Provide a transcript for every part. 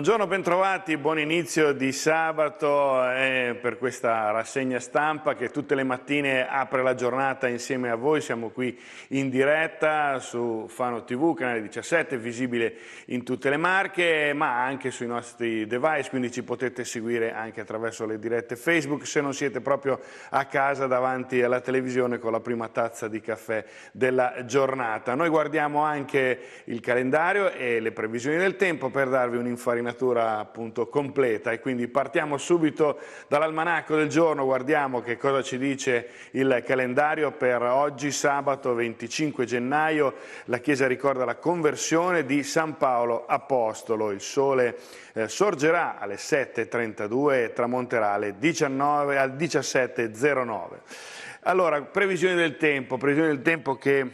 Buongiorno, bentrovati, buon inizio di sabato eh, per questa rassegna stampa che tutte le mattine apre la giornata insieme a voi. Siamo qui in diretta su Fano TV, canale 17, visibile in tutte le marche, ma anche sui nostri device, quindi ci potete seguire anche attraverso le dirette Facebook se non siete proprio a casa davanti alla televisione con la prima tazza di caffè della giornata. Noi guardiamo anche il calendario e le previsioni del tempo per darvi un'infarinatura un'infarinatura appunto completa e quindi partiamo subito dall'almanacco del giorno, guardiamo che cosa ci dice il calendario per oggi sabato 25 gennaio, la Chiesa ricorda la conversione di San Paolo Apostolo, il sole eh, sorgerà alle 7.32 e tramonterà alle 19, al 17.09. Allora, previsioni del tempo, previsioni del tempo che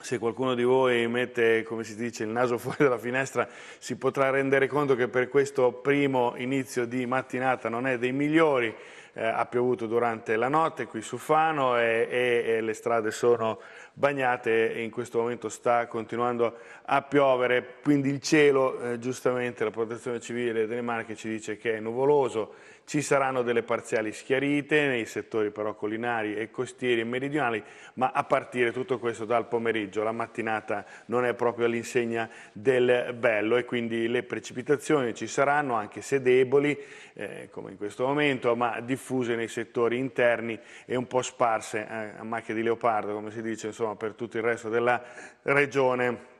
se qualcuno di voi mette, come si dice, il naso fuori dalla finestra, si potrà rendere conto che per questo primo inizio di mattinata non è dei migliori. Eh, ha piovuto durante la notte qui su Fano e, e, e le strade sono bagnate e in questo momento sta continuando a piovere, quindi il cielo, eh, giustamente la protezione civile delle Marche ci dice che è nuvoloso ci saranno delle parziali schiarite nei settori però collinari e costieri e meridionali, ma a partire tutto questo dal pomeriggio, la mattinata non è proprio all'insegna del bello e quindi le precipitazioni ci saranno anche se deboli, eh, come in questo momento, ma diffuse nei settori interni e un po' sparse eh, a macchia di leopardo, come si dice, insomma, per tutto il resto della regione.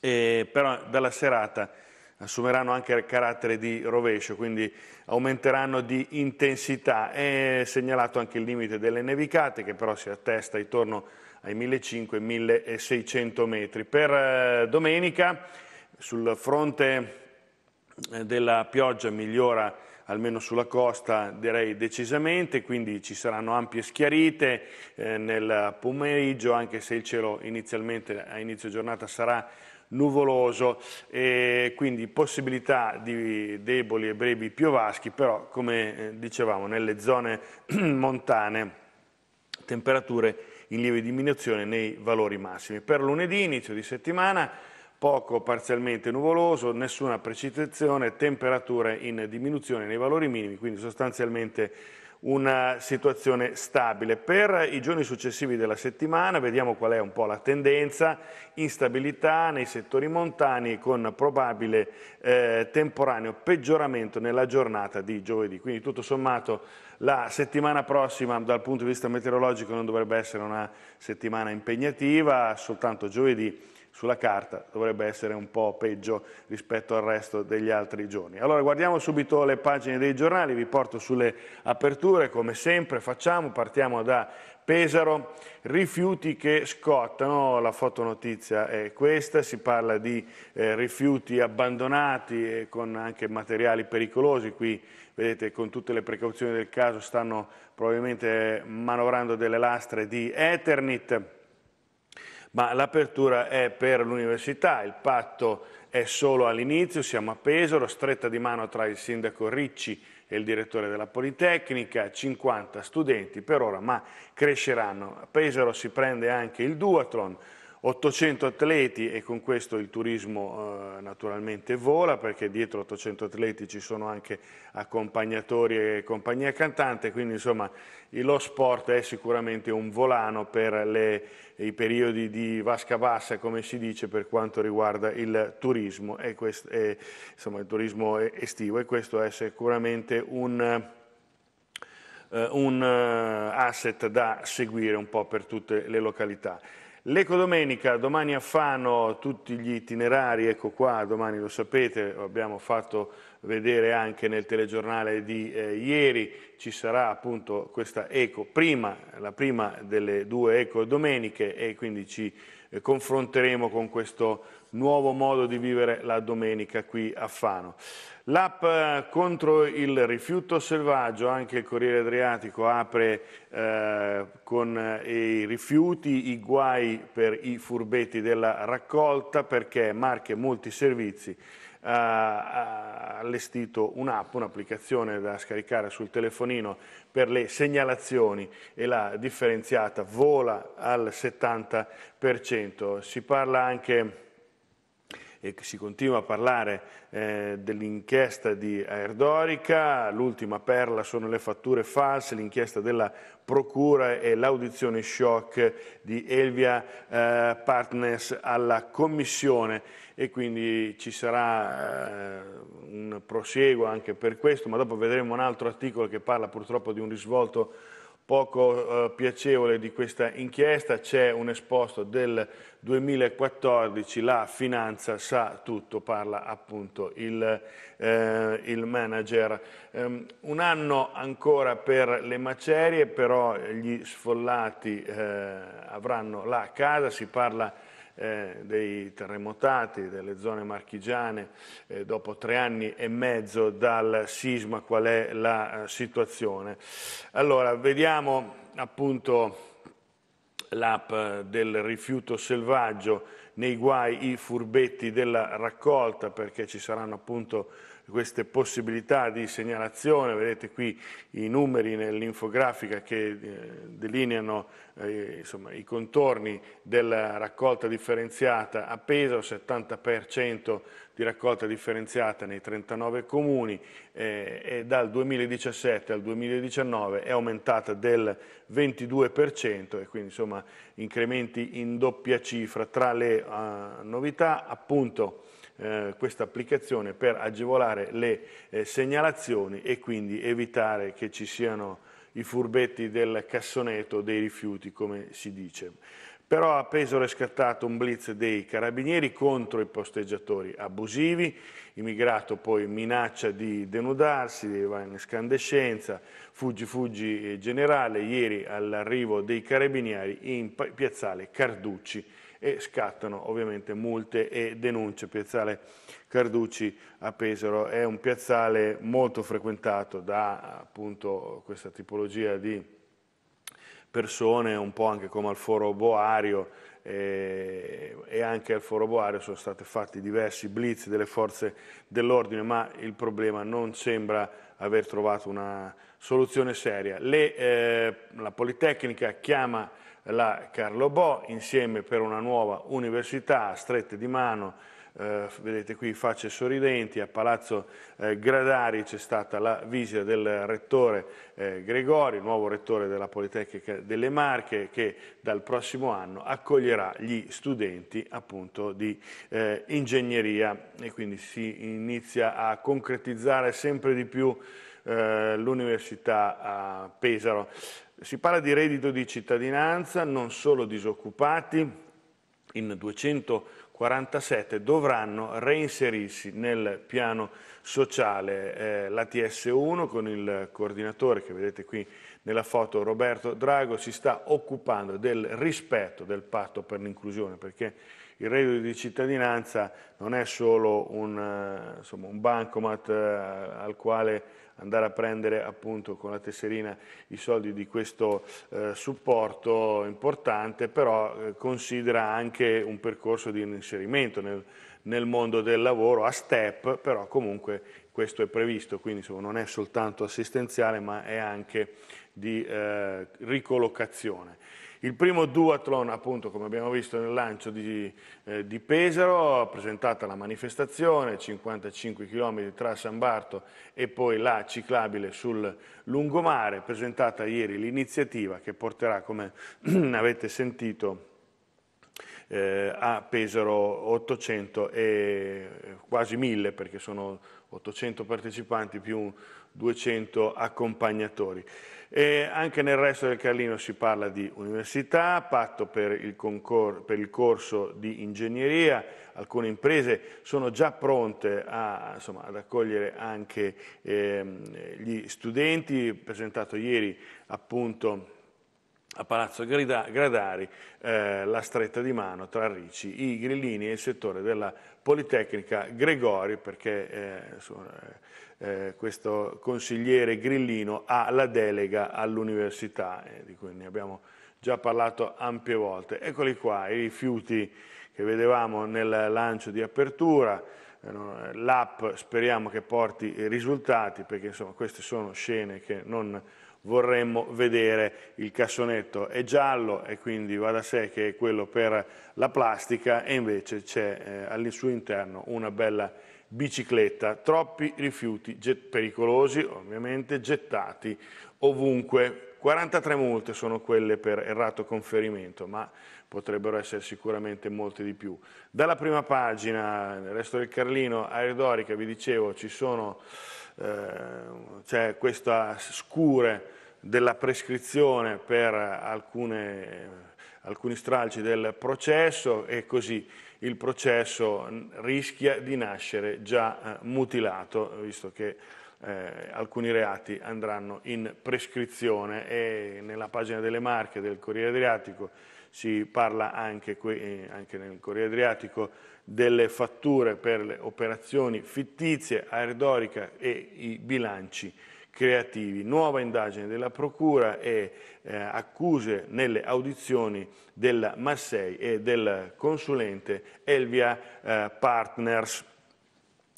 Eh, però dalla serata assumeranno anche il carattere di rovescio, quindi aumenteranno di intensità. È segnalato anche il limite delle nevicate che però si attesta intorno ai 1500-1600 metri. Per eh, domenica sul fronte eh, della pioggia migliora almeno sulla costa direi decisamente, quindi ci saranno ampie schiarite eh, nel pomeriggio, anche se il cielo inizialmente a inizio giornata sarà nuvoloso e quindi possibilità di deboli e brevi piovaschi, però come eh, dicevamo nelle zone montane temperature in lieve diminuzione nei valori massimi. Per lunedì, inizio di settimana, poco parzialmente nuvoloso, nessuna precipitazione, temperature in diminuzione nei valori minimi, quindi sostanzialmente una situazione stabile. Per i giorni successivi della settimana vediamo qual è un po' la tendenza, instabilità nei settori montani con probabile eh, temporaneo peggioramento nella giornata di giovedì. Quindi tutto sommato la settimana prossima dal punto di vista meteorologico non dovrebbe essere una settimana impegnativa, soltanto giovedì sulla carta dovrebbe essere un po' peggio rispetto al resto degli altri giorni. Allora guardiamo subito le pagine dei giornali, vi porto sulle aperture, come sempre facciamo, partiamo da Pesaro, rifiuti che scottano, la fotonotizia è questa, si parla di eh, rifiuti abbandonati e con anche materiali pericolosi, qui vedete con tutte le precauzioni del caso stanno probabilmente manovrando delle lastre di Eternit, ma l'apertura è per l'università, il patto è solo all'inizio, siamo a Pesaro, stretta di mano tra il sindaco Ricci e il direttore della Politecnica, 50 studenti per ora, ma cresceranno. A Pesaro si prende anche il duathlon, 800 atleti e con questo il turismo eh, naturalmente vola perché dietro 800 atleti ci sono anche accompagnatori e compagnia cantante, quindi insomma lo sport è sicuramente un volano per le, i periodi di vasca bassa come si dice per quanto riguarda il turismo, e questo, e, insomma, il turismo estivo e questo è sicuramente un... Eh, un eh, asset da seguire un po' per tutte le località. L'Ecodomenica, domani a Fano tutti gli itinerari, ecco qua, domani lo sapete, abbiamo fatto vedere anche nel telegiornale di eh, ieri, ci sarà appunto questa Eco, prima, la prima delle due Eco Domeniche e quindi ci confronteremo con questo nuovo modo di vivere la domenica qui a Fano. L'app eh, contro il rifiuto selvaggio, anche il Corriere Adriatico apre eh, con eh, i rifiuti, i guai per i furbetti della raccolta perché marche molti servizi ha allestito un'app, un'applicazione da scaricare sul telefonino per le segnalazioni e la differenziata vola al 70%. Si parla anche e si continua a parlare eh, dell'inchiesta di Erdorica, l'ultima perla sono le fatture false, l'inchiesta della Procura e l'audizione shock di Elvia eh, Partners alla Commissione e quindi ci sarà eh, un prosieguo anche per questo, ma dopo vedremo un altro articolo che parla purtroppo di un risvolto poco eh, piacevole di questa inchiesta c'è un esposto del 2014, la finanza sa tutto, parla appunto il, eh, il manager. Um, un anno ancora per le macerie, però gli sfollati eh, avranno la casa, si parla eh, dei terremotati, delle zone marchigiane, eh, dopo tre anni e mezzo dal sisma, qual è la eh, situazione. Allora, vediamo appunto l'app eh, del rifiuto selvaggio, nei guai i furbetti della raccolta perché ci saranno appunto queste possibilità di segnalazione, vedete qui i numeri nell'infografica che eh, delineano eh, insomma, i contorni della raccolta differenziata a peso, 70% di raccolta differenziata nei 39 comuni eh, e dal 2017 al 2019 è aumentata del 22% e quindi insomma incrementi in doppia cifra. Tra le uh, novità appunto eh, questa applicazione per agevolare le eh, segnalazioni e quindi evitare che ci siano i furbetti del cassonetto dei rifiuti, come si dice. Però a Pesaro è scattato un blitz dei carabinieri contro i posteggiatori abusivi, immigrato poi minaccia di denudarsi, va in scandescenza, fuggi fuggi eh, generale, ieri all'arrivo dei carabinieri in piazzale Carducci e scattano ovviamente multe e denunce. Piazzale Carducci a Pesaro è un piazzale molto frequentato da appunto, questa tipologia di persone, un po' anche come al foro Boario, eh, e anche al Foro Boario sono stati fatti diversi blitz delle forze dell'ordine, ma il problema non sembra aver trovato una soluzione seria. Le, eh, la Politecnica chiama la Carlo Bo, insieme per una nuova università, strette di mano, eh, vedete qui facce sorridenti, a Palazzo eh, Gradari c'è stata la visita del rettore eh, Gregori, nuovo rettore della Politecnica delle Marche, che dal prossimo anno accoglierà gli studenti appunto di eh, ingegneria e quindi si inizia a concretizzare sempre di più eh, l'Università a Pesaro. Si parla di reddito di cittadinanza, non solo disoccupati, in 247 dovranno reinserirsi nel piano sociale. Eh, la TS1 con il coordinatore che vedete qui nella foto Roberto Drago si sta occupando del rispetto del patto per l'inclusione perché il reddito di cittadinanza non è solo un, eh, insomma, un bancomat eh, al quale andare a prendere appunto con la tesserina i soldi di questo eh, supporto importante, però eh, considera anche un percorso di inserimento nel, nel, mondo del lavoro a step, però comunque questo è previsto, quindi insomma, non è soltanto assistenziale ma è anche di eh, ricollocazione. Il primo duathlon, appunto, come abbiamo visto nel lancio di, eh, di Pesaro, presentata la manifestazione, 55 km tra San Barto e poi la ciclabile sul lungomare, presentata ieri l'iniziativa che porterà, come avete sentito, eh, a Pesaro 800 e eh, quasi 1000 perché sono 800 partecipanti più un 200 accompagnatori. E anche nel resto del Carlino si parla di università, patto per il, per il corso di ingegneria, alcune imprese sono già pronte a, insomma, ad accogliere anche ehm, gli studenti, presentato ieri appunto a Palazzo Gradari eh, la stretta di mano tra Ricci, i grillini e il settore della Politecnica Gregori, perché eh, eh, eh, questo consigliere grillino ha la delega all'università, eh, di cui ne abbiamo già parlato ampie volte. Eccoli qua, i rifiuti che vedevamo nel lancio di apertura, eh, l'app speriamo che porti risultati, perché insomma, queste sono scene che non vorremmo vedere. Il cassonetto è giallo e quindi va da sé che è quello per la plastica e invece c'è eh, al suo interno una bella bicicletta. Troppi rifiuti get- pericolosi, ovviamente, gettati ovunque. 43 multe sono quelle per errato conferimento, ma potrebbero essere sicuramente molte di più. Dalla prima pagina, nel resto del Carlino, a vi dicevo, ci sono eh, cioè queste scure della prescrizione per alcune, alcuni stralci del processo e così il processo rischia di nascere già eh, mutilato, visto che eh, alcuni reati andranno in prescrizione e nella pagina delle Marche del Corriere Adriatico si parla anche, qui, eh, anche nel Corriere Adriatico delle fatture per le operazioni fittizie, aerodorica e i bilanci creativi, nuova indagine della Procura e eh, accuse nelle audizioni della Massei e del consulente Elvia eh, Partners.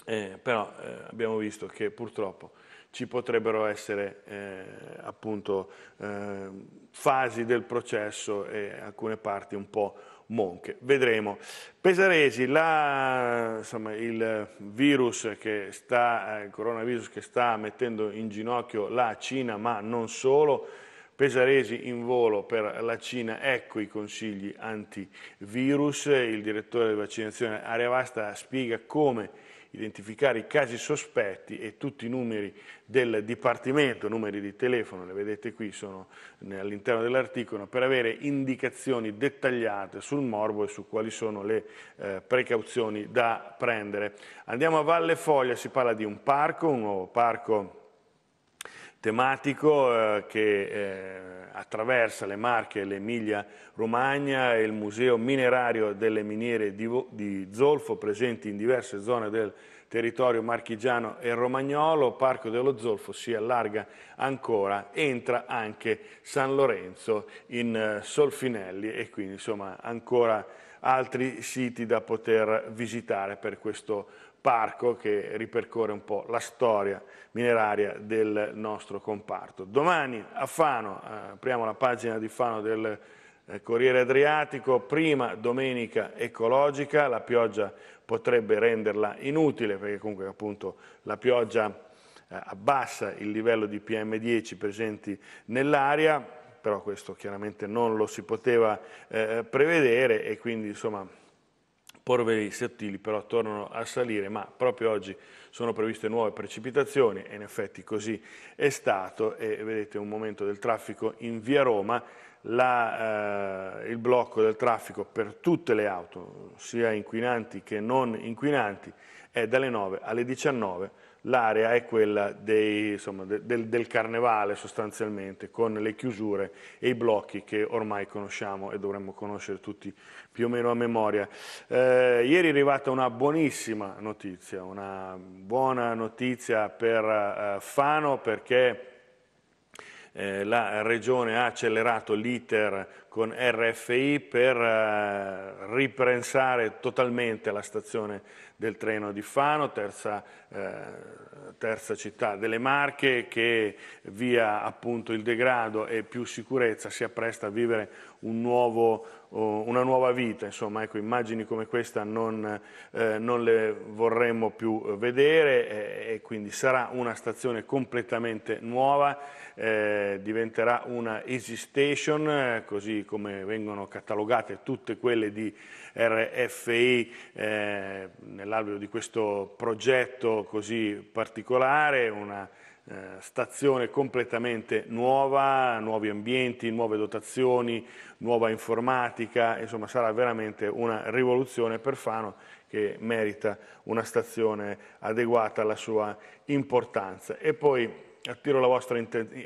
Eh, però eh, abbiamo visto che purtroppo ci potrebbero essere eh, appunto eh, fasi del processo e alcune parti un po' Monche. Vedremo. Pesaresi, la, insomma, il, virus che sta, eh, il coronavirus che sta mettendo in ginocchio la Cina, ma non solo. Pesaresi in volo per la Cina, ecco i consigli antivirus. Il direttore di vaccinazione Arevasta spiega come identificare i casi sospetti e tutti i numeri del Dipartimento, numeri di telefono, le vedete qui, sono all'interno dell'articolo, per avere indicazioni dettagliate sul morbo e su quali sono le eh, precauzioni da prendere. Andiamo a Valle Foglia, si parla di un parco, un nuovo parco tematico eh, che eh, attraversa le Marche, l'Emilia Romagna e il Museo Minerario delle Miniere di, di, Zolfo presenti in diverse zone del territorio marchigiano e romagnolo, Parco dello Zolfo si allarga ancora, entra anche San Lorenzo in eh, Solfinelli e quindi insomma ancora altri siti da poter visitare per questo parco che ripercorre un po' la storia mineraria del nostro comparto. Domani a Fano, eh, apriamo la pagina di Fano del eh, Corriere Adriatico, prima domenica ecologica, la pioggia potrebbe renderla inutile perché comunque appunto la pioggia eh, abbassa il livello di PM10 presenti nell'aria, però questo chiaramente non lo si poteva eh, prevedere e quindi insomma porveri sottili però tornano a salire, ma proprio oggi sono previste nuove precipitazioni e in effetti così è stato e vedete un momento del traffico in via Roma, la, eh, il blocco del traffico per tutte le auto, sia inquinanti che non inquinanti, è dalle 9 alle 19 l'area è quella dei, insomma, del, del, carnevale sostanzialmente, con le chiusure e i blocchi che ormai conosciamo e dovremmo conoscere tutti più o meno a memoria. Eh, ieri è arrivata una buonissima notizia, una buona notizia per eh, Fano perché eh, la Regione ha accelerato l'iter con RFI per eh, ripensare totalmente la stazione del treno di Fano, terza, eh, terza città delle Marche, che via appunto il degrado e più sicurezza si appresta a vivere un nuovo, oh, una nuova vita. Insomma, ecco, immagini come questa non, eh, non le vorremmo più vedere e, e, quindi sarà una stazione completamente nuova, eh, diventerà una easy station, eh, così come vengono catalogate tutte quelle di RFI eh, nell'albero di questo progetto così particolare, una eh, stazione completamente nuova, nuovi ambienti, nuove dotazioni, nuova informatica, insomma sarà veramente una rivoluzione per Fano che merita una stazione adeguata alla sua importanza. E poi attiro la vostra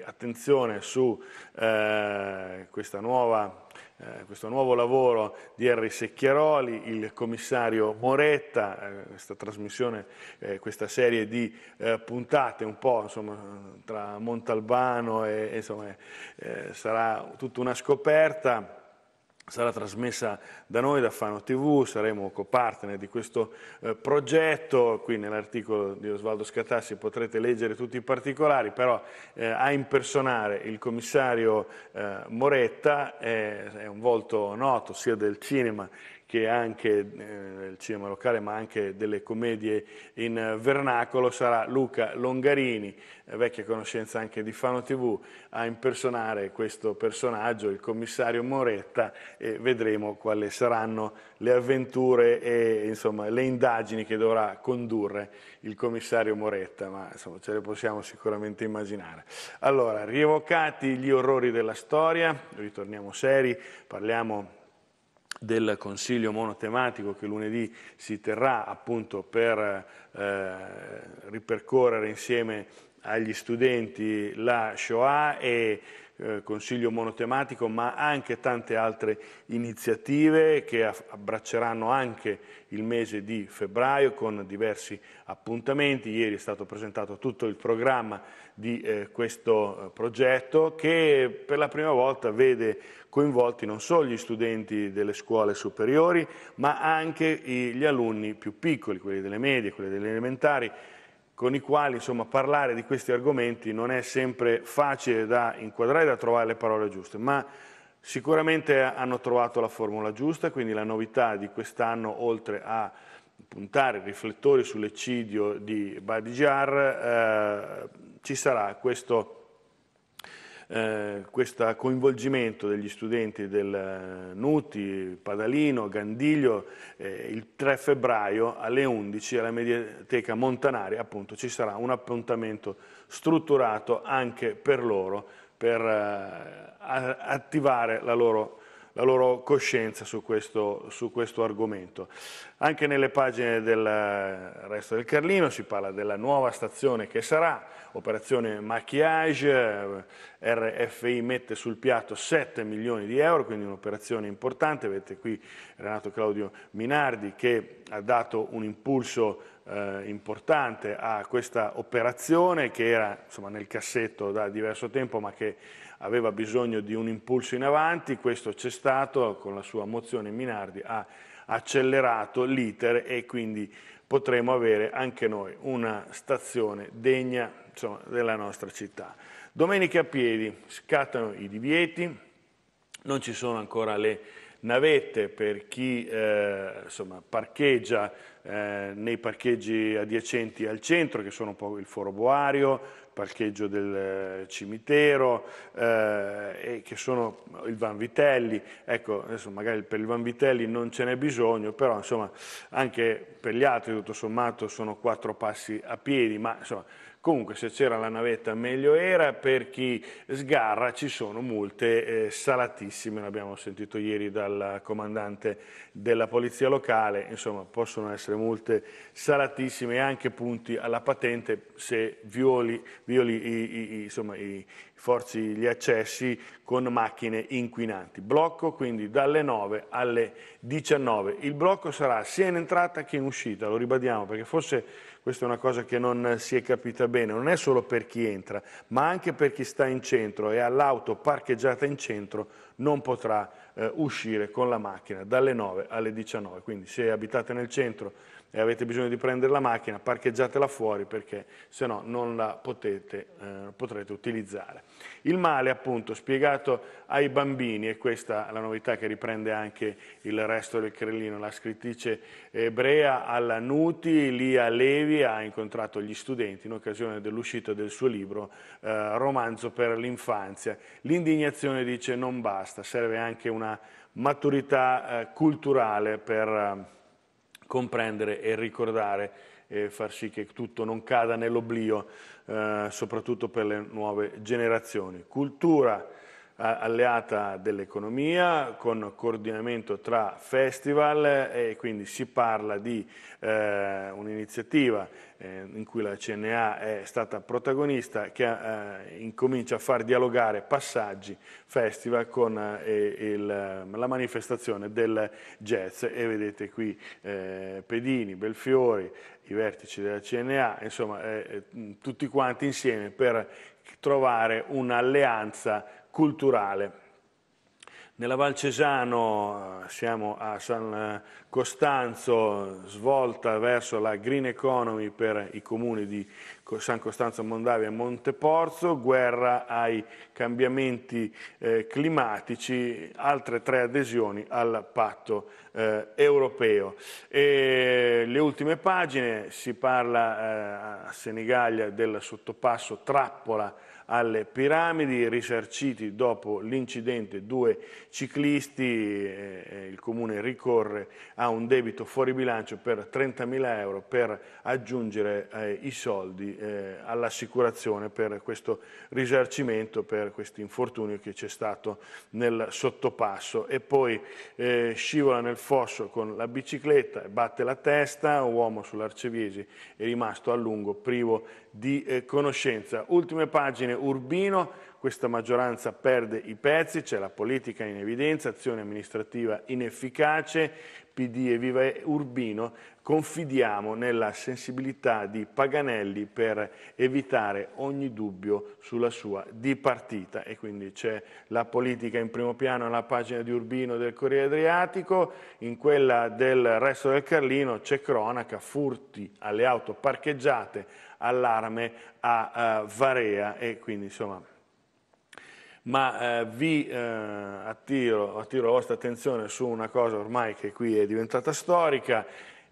attenzione su eh, nuova, eh, questo nuovo lavoro di Henry Secchiaroli, il commissario Moretta, eh, questa trasmissione, eh, questa serie di eh, puntate un po' insomma, tra Montalbano e insomma, eh, sarà tutta una scoperta sarà trasmessa da noi, da Fano TV, saremo copartner di questo eh, progetto, qui nell'articolo di Osvaldo Scatassi potrete leggere tutti i particolari, però eh, a impersonare il commissario eh, Moretta è, è un volto noto sia del cinema che anche eh, il cinema locale, ma anche delle commedie in vernacolo, sarà Luca Longarini, vecchia conoscenza anche di Fano TV, a impersonare questo personaggio, il commissario Moretta, e vedremo quali saranno le avventure e insomma, le indagini che dovrà condurre il commissario Moretta, ma insomma, ce le possiamo sicuramente immaginare. Allora, rievocati gli orrori della storia, ritorniamo seri, parliamo del consiglio monotematico che lunedì si terrà appunto per eh, ripercorrere insieme agli studenti la Shoah e eh, consiglio monotematico, ma anche tante altre iniziative che abbracceranno anche il mese di febbraio con diversi appuntamenti. Ieri è stato presentato tutto il programma di eh, questo eh, progetto che per la prima volta vede coinvolti non solo gli studenti delle scuole superiori, ma anche gli alunni più piccoli, quelli delle medie, quelli delle elementari, con i quali insomma, parlare di questi argomenti non è sempre facile da inquadrare e da trovare le parole giuste, ma sicuramente hanno trovato la formula giusta, quindi la novità di quest'anno, oltre a puntare i riflettori sull'eccidio di Badijar, eh, ci sarà questo eh, questo coinvolgimento degli studenti del eh, Nuti, Padalino, Gandiglio, eh, il 3 febbraio alle 11 alla Mediateca Montanari appunto ci sarà un appuntamento strutturato anche per loro per eh, attivare la loro la loro coscienza su questo, su questo, argomento. Anche nelle pagine del resto del Carlino si parla della nuova stazione che sarà, operazione maquillage, eh, RFI mette sul piatto 7 milioni di euro, quindi un'operazione importante, vedete qui Renato Claudio Minardi che ha dato un impulso eh, importante a questa operazione che era insomma, nel cassetto da diverso tempo ma che aveva bisogno di un impulso in avanti, questo c'è stato, con la sua mozione Minardi ha accelerato l'iter e quindi potremo avere anche noi una stazione degna insomma, della nostra città. Domenica a piedi scattano i divieti, non ci sono ancora le navette per chi eh, insomma, parcheggia eh, nei parcheggi adiacenti al centro, che sono un il foro boario, parcheggio del eh, cimitero, eh, che sono il Van Vitelli, ecco adesso magari per il Van Vitelli non ce n'è bisogno, però insomma anche per gli altri tutto sommato sono quattro passi a piedi, ma insomma Comunque se c'era la navetta meglio era, per chi sgarra ci sono multe eh, salatissime, l'abbiamo sentito ieri dal comandante della polizia locale, insomma possono essere multe salatissime e anche punti alla patente se violi, violi i, i, i, insomma, i forzi gli accessi con macchine inquinanti. Blocco quindi dalle 9 alle 19. Il blocco sarà sia in entrata che in uscita, lo ribadiamo perché forse... Questa è una cosa che non si è capita bene, non è solo per chi entra, ma anche per chi sta in centro e ha l'auto parcheggiata in centro non potrà eh, uscire con la macchina dalle 9 alle 19. Quindi se abitate nel centro e avete bisogno di prendere la macchina, parcheggiatela fuori perché se no non la potete, eh, potrete utilizzare. Il male appunto spiegato ai bambini, e questa è la novità che riprende anche il resto del Crellino, la scrittrice ebrea alla Nuti, Lia Levi, ha incontrato gli studenti in occasione dell'uscita del suo libro eh, Romanzo per l'infanzia. L'indignazione dice non basta, serve anche una maturità eh, culturale per eh, comprendere e ricordare e far sì che tutto non cada nell'oblio, eh, soprattutto per le nuove generazioni. Cultura, alleata dell'economia con coordinamento tra festival eh, e quindi si parla di eh, un'iniziativa eh, in cui la CNA è stata protagonista che eh, incomincia a far dialogare passaggi festival con eh, il, ehm, la manifestazione del jazz e vedete qui eh, Pedini, Belfiori, i vertici della CNA, insomma tutti quanti insieme per trovare un'alleanza culturale. Nella Val Cesano eh, siamo a San Costanzo, svolta verso la green economy per i comuni di San Costanzo Mondavia e Monteporzo, guerra ai cambiamenti eh, climatici, altre tre adesioni al patto eh, europeo. E le ultime pagine si parla eh, a Senigallia del sottopasso Trappola alle piramidi, risarciti dopo l'incidente due ciclisti, eh, eh, il comune ricorre a un debito fuori bilancio per 30.000 euro per aggiungere eh, i soldi eh, all'assicurazione per questo risarcimento, per questo infortunio che c'è stato nel sottopasso e poi eh, scivola nel fosso con la bicicletta, batte la testa, un uomo sull'Arceviesi è rimasto a lungo privo di eh, conoscenza. Ultime pagine, Urbino, questa maggioranza perde i pezzi, c'è la politica in evidenza, azione amministrativa inefficace, PD e Viva Urbino Confidiamo nella sensibilità di Paganelli per evitare ogni dubbio sulla sua dipartita e quindi c'è la politica in primo piano nella pagina di Urbino del Corriere Adriatico, in quella del resto del Carlino c'è cronaca, furti alle auto parcheggiate, allarme a uh, Varea e quindi insomma ma eh, vi eh, attiro, attiro la vostra attenzione su una cosa ormai che qui è diventata storica,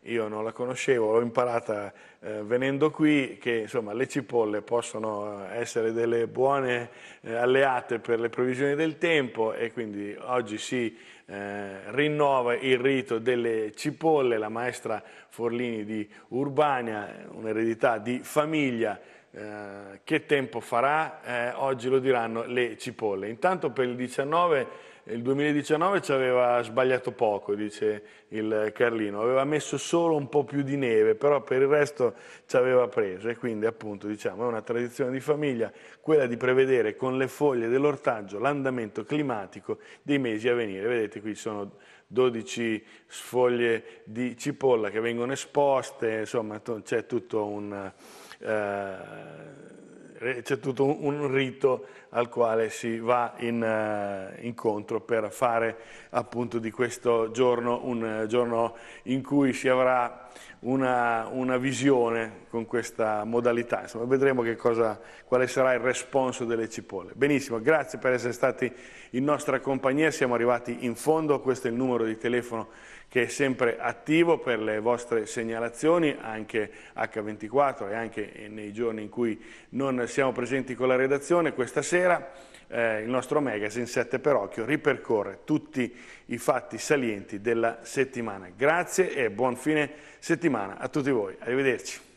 io non la conoscevo, l'ho imparata eh, venendo qui, che insomma, le cipolle possono eh, essere delle buone eh, alleate per le previsioni del tempo e quindi oggi si eh, rinnova il rito delle cipolle, la maestra Forlini di Urbania, un'eredità di famiglia eh, che tempo farà? Eh, oggi lo diranno le cipolle. Intanto per il, 19, il 2019 ci aveva sbagliato poco, dice il Carlino, aveva messo solo un po' più di neve, però per il resto ci aveva preso e quindi appunto diciamo è una tradizione di famiglia quella di prevedere con le foglie dell'ortaggio l'andamento climatico dei mesi a venire. Vedete qui sono 12 foglie di cipolla che vengono esposte, insomma c'è tutto un eh, c'è tutto un, un, rito al quale si va in, uh, incontro per fare appunto di questo giorno un eh, giorno in cui si avrà una, una, visione con questa modalità, insomma vedremo cosa, quale sarà il responso delle cipolle. Benissimo, grazie per essere stati in nostra compagnia, siamo arrivati in fondo, questo è il numero di telefono che è sempre attivo per le vostre segnalazioni anche H24 e anche nei giorni in cui non siamo presenti con la redazione questa sera eh, il nostro magazine 7 per occhio ripercorre tutti i fatti salienti della settimana. Grazie e buon fine settimana a tutti voi. Arrivederci.